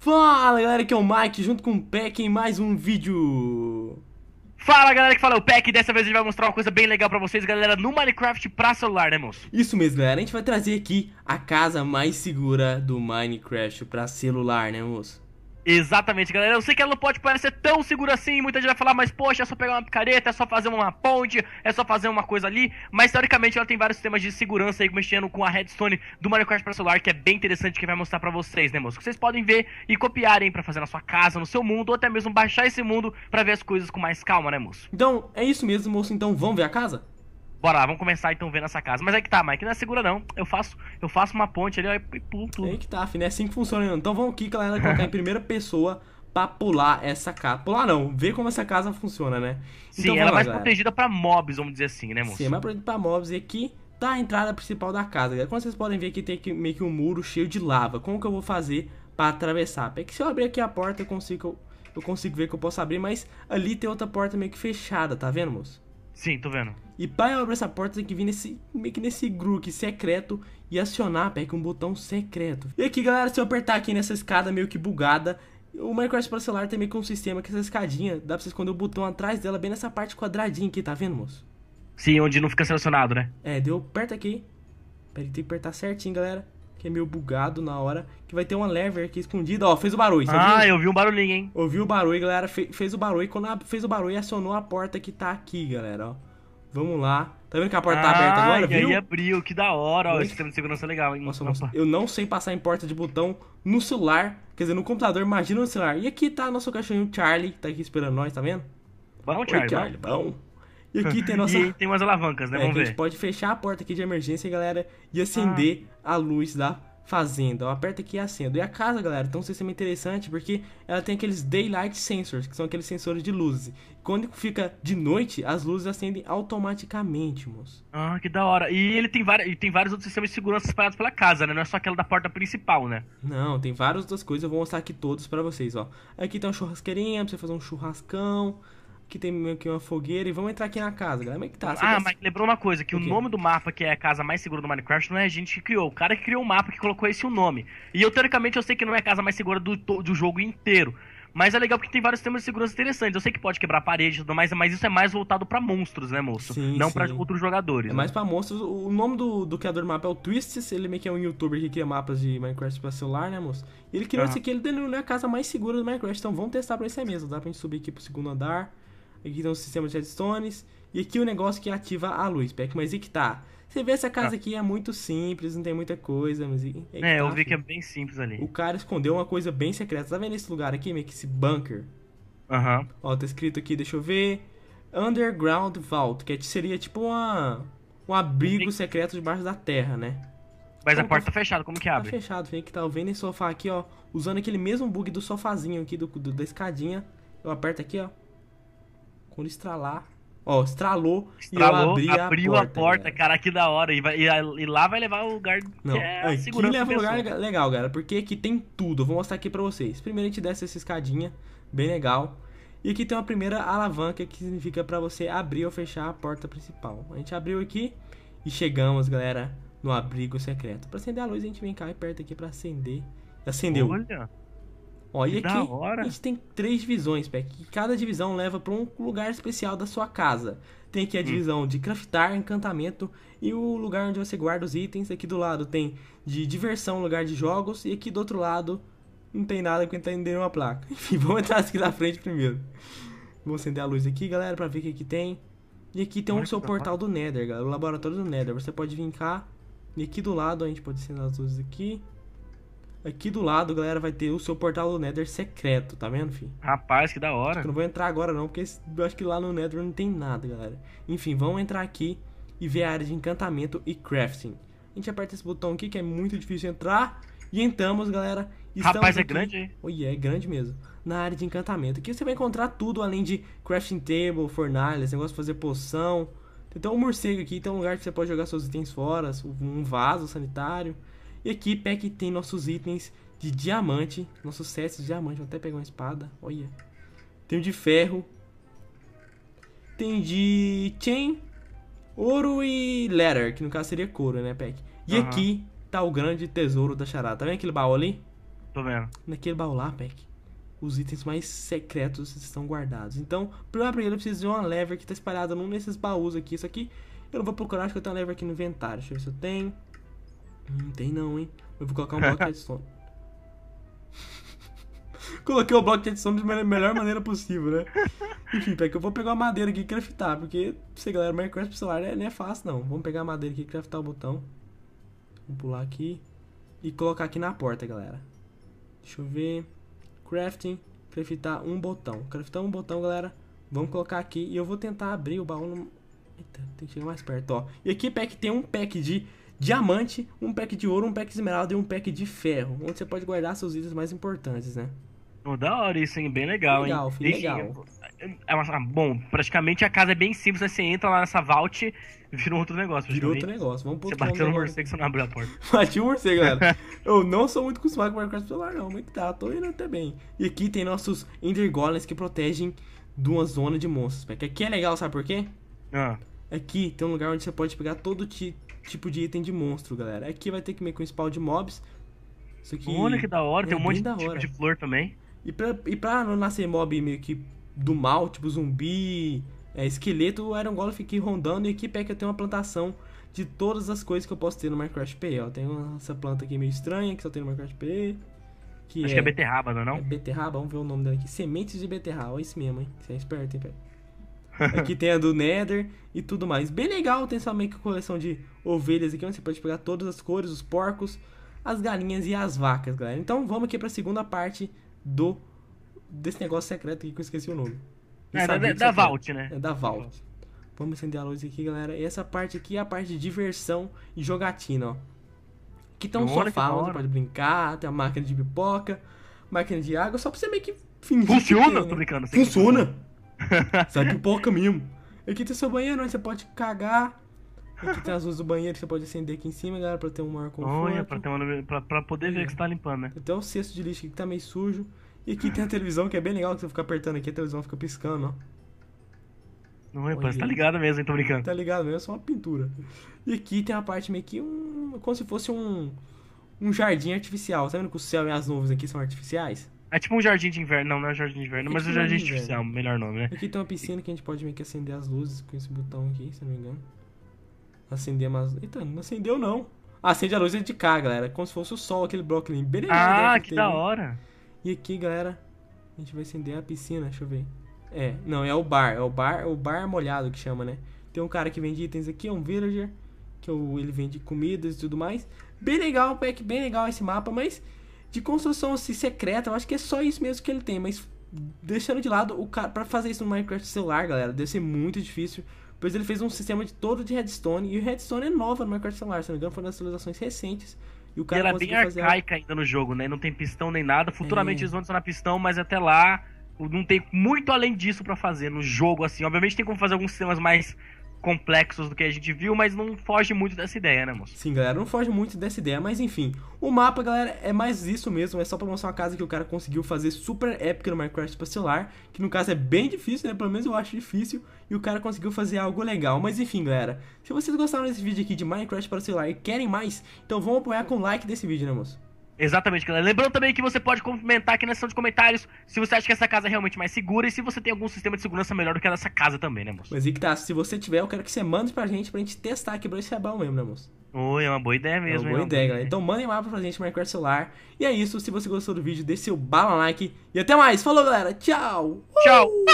Fala galera, que é o Mike junto com o Peck em mais um vídeo. Fala galera que fala o Peck, dessa vez a gente vai mostrar uma coisa bem legal pra vocês, galera, no Minecraft pra celular, né, moço? Isso mesmo, galera, a gente vai trazer aqui a casa mais segura do Minecraft pra celular, né, moço? Exatamente, galera. Eu sei que ela não pode parecer tão segura assim. Muita gente vai falar, mas poxa, é só pegar uma picareta, é só fazer uma ponte, é só fazer uma coisa ali. Mas teoricamente ela tem vários sistemas de segurança aí, mexendo com a redstone do Mario Kart para celular, que é bem interessante que vai mostrar para vocês, né, moço? Que vocês podem ver e copiarem para fazer na sua casa, no seu mundo, ou até mesmo baixar esse mundo para ver as coisas com mais calma, né, moço? Então, é isso mesmo, moço. Então, vamos ver a casa? Bora lá, vamos começar então vendo essa casa. Mas é que tá, Mike, não é segura não. Eu faço, eu faço uma ponte ali ó, e pulo É que tá, filho, é assim que funciona. Né? Então vamos aqui, galera, colocar em primeira pessoa pra pular essa casa. Pular não, ver como essa casa funciona, né? Sim, então ela é mais galera. protegida pra mobs, vamos dizer assim, né, moço? Sim, é mais protegida pra mobs. E aqui tá a entrada principal da casa, galera. Como vocês podem ver aqui, tem aqui meio que um muro cheio de lava. Como que eu vou fazer pra atravessar? É que se eu abrir aqui a porta, eu consigo, eu consigo ver que eu posso abrir, mas ali tem outra porta meio que fechada, tá vendo, moço? Sim, tô vendo. E para abrir essa porta tem que vir nesse, meio que nesse grupo secreto e acionar, pega um botão secreto. E aqui, galera, se eu apertar aqui nessa escada meio que bugada, o Minecraft para celular tem meio que um sistema que essa escadinha, dá pra você esconder o botão atrás dela, bem nessa parte quadradinha aqui, tá vendo, moço? Sim, onde não fica selecionado, né? É, deu aperta aqui. Peraí, tem que apertar certinho, galera que é meio bugado na hora, que vai ter uma lever aqui escondida. Ó, fez o barulho. Ah, viu? eu vi um barulhinho, hein? Ouviu o barulho, galera. Fe fez o barulho. Quando a, fez o barulho, acionou a porta que tá aqui, galera, ó. Vamos lá. Tá vendo que a porta ah, tá aberta agora, viu? aí abriu, que da hora. Ó, esse sistema de segurança é legal, hein? Nossa, nossa, eu não sei passar em porta de botão no celular, quer dizer, no computador, imagina no celular. E aqui tá nosso cachorrinho Charlie, tá aqui esperando nós, tá vendo? Bom, Charlie. Oi, Charlie, bom. E aqui tem a nossa. E tem umas alavancas, né? É, Vamos ver. A gente pode fechar a porta aqui de emergência, galera, e acender ah. a luz da fazenda. Ó, aperta aqui e acendo. E a casa, galera, tem um sistema interessante porque ela tem aqueles daylight sensors, que são aqueles sensores de luzes. Quando fica de noite, as luzes acendem automaticamente, moço. Ah, que da hora. E ele tem, e tem vários outros sistemas de segurança espalhados pela casa, né? Não é só aquela da porta principal, né? Não, tem várias outras coisas. Eu vou mostrar aqui todos para vocês, ó. Aqui tem uma churrasqueirinha pra você fazer um churrascão que tem meio que uma fogueira e vamos entrar aqui na casa, galera. Como é que tá? Você ah, mas lembrou uma coisa, que o, o nome do mapa, que é a casa mais segura do Minecraft, não é a gente que criou. O cara que criou o mapa que colocou esse o nome. E eu, teoricamente, eu sei que não é a casa mais segura do, do jogo inteiro. Mas é legal porque tem vários temas de segurança interessantes. Eu sei que pode quebrar parede e tudo mais, mas isso é mais voltado para monstros, né, moço? Sim, não para outros jogadores. É né? mais para monstros. O nome do, do criador do mapa é o Twists, ele meio que é um youtuber que cria mapas de Minecraft para celular, né, moço? E ele criou ah. esse aqui, ele deu a casa mais segura do Minecraft. Então vamos testar pra isso aí mesmo. Dá pra gente subir aqui pro segundo andar. Aqui tem um sistema de redstones. E aqui o negócio que ativa a luz, Peck. Mas e que tá? Você vê essa casa ah. aqui é muito simples, não tem muita coisa, mas. E, é, é tá, eu vi filho. que é, é, tá, é bem simples ali. O cara escondeu uma coisa bem secreta. Tá vendo esse lugar aqui, meio que esse bunker? Aham. Ó, tá escrito aqui, deixa eu ver. Underground Vault, que é, seria tipo uma, um abrigo secreto debaixo da terra, né? Mas como a porta tá fechada, como que tá abre? Tá fechado, vem que tá vendo esse sofá aqui, ó. Usando aquele mesmo bug do sofazinho aqui, do, do da escadinha. Eu aperto aqui, ó. Quando estralar, ó, estralou, estralou e ela abri abriu a porta. a tá porta, cara. cara, que da hora. E, vai, e, e, lá vai levar o lugar Não, que é, é aqui leva lugar legal, galera, porque aqui tem tudo. Eu vou mostrar aqui pra vocês. Primeiro a gente desce essa escadinha, bem legal. E aqui tem uma primeira alavanca que significa para você abrir ou fechar a porta principal. A gente abriu aqui e chegamos, galera, no abrigo secreto. Para acender a luz, a gente vem cá e perto aqui para acender. Acendeu. Olha. Ó, e aqui hora. a gente tem três divisões, Que Cada divisão leva para um lugar especial da sua casa. Tem aqui a hum. divisão hum. de craftar, encantamento e o lugar onde você guarda os itens. Aqui do lado tem de diversão, lugar de jogos. E aqui do outro lado não tem nada que entender uma placa. Enfim, vamos entrar aqui da frente primeiro. Vou acender a luz aqui, galera, para ver o que, que tem. E aqui tem o um seu portal do Nether, galera. O laboratório do Nether. Você pode vir cá. E aqui do lado a gente pode acender as luzes aqui. Aqui do lado, galera, vai ter o seu portal do Nether secreto, tá vendo, filho? Rapaz, que da hora. Que não vou entrar agora não, porque eu acho que lá no Nether não tem nada, galera. Enfim, vamos entrar aqui e ver a área de encantamento e crafting. A gente aperta esse botão aqui, que é muito difícil entrar. E entramos, galera. Estamos Rapaz, é aqui... é grande, hein? é grande mesmo. Na área de encantamento. Aqui você vai encontrar tudo, além de crafting table, fornalha, esse negócio de fazer poção. Tem até um morcego aqui, tem um lugar que você pode jogar seus itens fora, um vaso sanitário. E aqui, pack é tem nossos itens de diamante, nossos sets de diamante. Vou até pegar uma espada, olha. Tem de ferro. Tem de chain, ouro e leather, que no caso seria couro, né, pack? E uhum. aqui tá o grande tesouro da charada. Tá vendo aquele baú ali? Tô vendo. Naquele baú lá, pack os itens mais secretos estão guardados. Então, pra primeiro eu preciso de uma lever que tá espalhada num desses baús aqui. Isso aqui eu não vou procurar, acho que eu tenho uma lever aqui no inventário. Deixa eu ver se eu tenho. Não tem não, hein? Eu vou colocar um bloco de som. Coloquei o bloco de edição da melhor maneira possível, né? Enfim, peraí que eu vou pegar a madeira aqui e craftar, porque, sei galera, Minecraft pro celular é não é fácil não. Vamos pegar a madeira aqui e craftar o botão. vou pular aqui e colocar aqui na porta, galera. Deixa eu ver. Crafting, craftar um botão. Craftar um botão, galera. Vamos colocar aqui e eu vou tentar abrir o baú no... Eita, tem que chegar mais perto, ó. E aqui, é pack, tem um pack de diamante, um pack de ouro, um pack de esmeralda e um pack de ferro, onde você pode guardar seus itens mais importantes, né? Oh, da hora isso, hein? Bem legal, legal hein? Filho, legal, é uma, ah, Bom, praticamente a casa é bem simples, Você entra lá nessa vault, um outro negócio. Vira outro negócio, vamos pôr Você bateu no morcego, você não abriu a porta. Bati o morcego, galera. eu não sou muito acostumado com Minecraft celular, não, mas tá, tô indo até bem. E aqui tem nossos Ender Golems que protegem de uma zona de monstros, que Aqui é legal, sabe por quê? Ah. Aqui tem um lugar onde você pode pegar todo, ti, tipo de item de monstro, galera. Aqui é vai ter que meio com spawn de mobs. Isso aqui. Olha que da hora, é tem um é monte de tipo de flor também. E pra, e pra não nascer mob meio que do mal, tipo zumbi, é, esqueleto, o Iron Golem fica rondando e aqui pega é que eu tenho uma plantação de todas as coisas que eu posso ter no Minecraft PE. ó tem essa planta aqui meio estranha que só tem no Minecraft PE. Que Acho é, que é beterraba, não é? Não? É beterraba, vamos ver o nome dela aqui. Sementes de beterraba, é isso mesmo, hein? Você é esperto, hein, velho? Aqui tem a do Nether e tudo mais. Bem legal, tem essa meio que coleção de ovelhas aqui, onde você pode pegar todas as cores, os porcos, as galinhas e as vacas, galera. Então vamos aqui pra segunda parte do desse negócio secreto aqui que eu esqueci o nome. É, da, da, Vault, né? É da Vault. Vamos acender a luz aqui, galera. E essa parte aqui é a parte de diversão e jogatina, ó. Que tem um sofá onde você pode brincar, tem a máquina de pipoca, máquina de água, só pra você meio que fingir. Funciona? Né? Que, né? Tô brincando. Funciona. funciona. Sai é pipoca mesmo. Aqui tem seu banheiro você pode cagar. Aqui tem as luzes do banheiro que você pode acender aqui em cima, galera, pra ter um maior conforto. Olha, pra, ter uma, pra, pra poder é. ver que você tá limpando, né? Até o cesto de lixo aqui que tá meio sujo. E aqui tem a televisão que é bem legal, que você fica apertando aqui, a televisão fica piscando, ó. Não é, pô, você tá ligado mesmo, hein? Tô brincando. Tá ligado mesmo, é só uma pintura. E aqui tem a parte meio que um. como se fosse um. um jardim artificial. Tá vendo que o céu e as nuvens aqui são artificiais? É tipo um jardim de inverno. Não, não é jardim de inverno, é mas é tipo é um jardim artificial, melhor nome, né? Aqui tem uma piscina que a gente pode meio que acender as luzes com esse botão aqui, se não me engano. Acender mais. Eita, não acendeu não. Acende a luz de cá, galera. Como se fosse o sol, aquele bloco ali. Bem ah, que, que da né? hora. E aqui, galera, a gente vai acender a piscina, deixa eu ver. É, não, é o bar. É o bar, é o bar molhado que chama, né? Tem um cara que vende itens aqui, é um villager. Que ele vende comidas e tudo mais. Bem legal, pack, bem legal esse mapa, mas de construção assim, secreta, eu acho que é só isso mesmo que ele tem, mas deixando de lado o cara para fazer isso no Minecraft celular, galera, deve ser muito difícil. Pois ele fez um sistema de todo de redstone e o redstone é nova no Minecraft celular, se não me engano, foi nas atualizações recentes. E o cara e ela bem fazer arcaica ainda no jogo, né? Não tem pistão nem nada. Futuramente é. eles vão adicionar pistão, mas até lá não tem muito além disso para fazer no jogo assim. Obviamente tem como fazer alguns sistemas mais complexos do que a gente viu, mas não foge muito dessa ideia, né, moço? Sim, galera, não foge muito dessa ideia, mas enfim. O mapa, galera, é mais isso mesmo, é só pra mostrar uma casa que o cara conseguiu fazer super épica no Minecraft celular, que no caso é bem difícil, né, pelo menos eu acho difícil, e o cara conseguiu fazer algo legal. Mas enfim, galera, se vocês gostaram desse vídeo aqui de Minecraft para celular e querem mais, então vão apoiar com o like desse vídeo, né, moço? Exatamente, galera. Lembrando também que você pode comentar aqui na seção de comentários se você acha que essa casa é realmente mais segura e se você tem algum sistema de segurança melhor do que a dessa casa também, né, moço? Mas e que tá, se você tiver, eu quero que você mande pra gente pra gente testar aqui Bracebal é mesmo, né, moço? Oi, é uma boa ideia mesmo, É uma boa ideia, galera. Então mandem lá pra gente Minecraft celular. E é isso. Se você gostou do vídeo, deixe seu bala like. E até mais. Falou, galera. Tchau. Tchau. Uh!